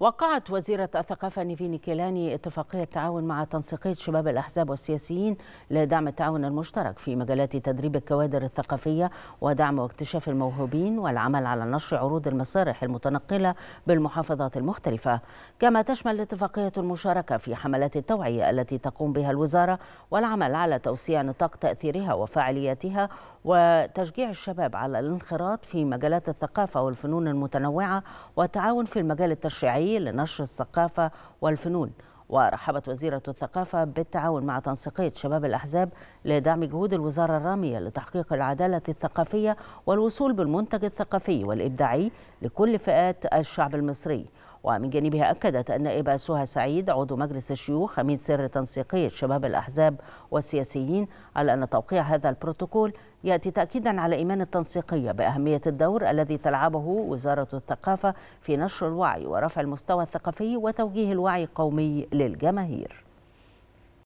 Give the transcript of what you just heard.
وقعت وزيرة الثقافة نيفين كيلاني اتفاقية تعاون مع تنسيقية شباب الأحزاب والسياسيين لدعم التعاون المشترك في مجالات تدريب الكوادر الثقافية ودعم واكتشاف الموهوبين والعمل على نشر عروض المسارح المتنقلة بالمحافظات المختلفة كما تشمل الاتفاقية المشاركة في حملات التوعية التي تقوم بها الوزارة والعمل على توسيع نطاق تأثيرها وفاعلياتها وتشجيع الشباب على الانخراط في مجالات الثقافة والفنون المتنوعة والتعاون في المجال التشريعي لنشر الثقافة والفنون ورحبت وزيرة الثقافة بالتعاون مع تنسيقية شباب الأحزاب لدعم جهود الوزارة الرامية لتحقيق العدالة الثقافية والوصول بالمنتج الثقافي والإبداعي لكل فئات الشعب المصري ومن جانبها أكدت النائبة سهى سعيد عضو مجلس الشيوخ أمين سر تنسيقية شباب الأحزاب والسياسيين على أن توقيع هذا البروتوكول يأتي تأكيدا على إيمان التنسيقية بأهمية الدور الذي تلعبه وزارة الثقافة في نشر الوعي ورفع المستوى الثقافي وتوجيه الوعي القومي للجماهير